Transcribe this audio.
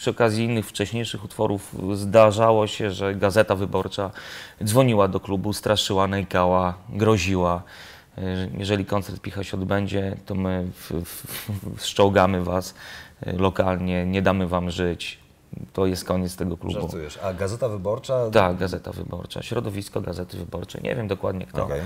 przy okazji innych wcześniejszych utworów zdarzało się, że Gazeta Wyborcza dzwoniła do klubu, straszyła, nękała, groziła. E, jeżeli koncert Picha się odbędzie, to my w, w was e, lokalnie, nie damy wam żyć. To jest koniec tego klubu. Żartujesz. A Gazeta Wyborcza? Tak, Gazeta Wyborcza. Środowisko Gazety Wyborczej. Nie wiem dokładnie kto. Okay.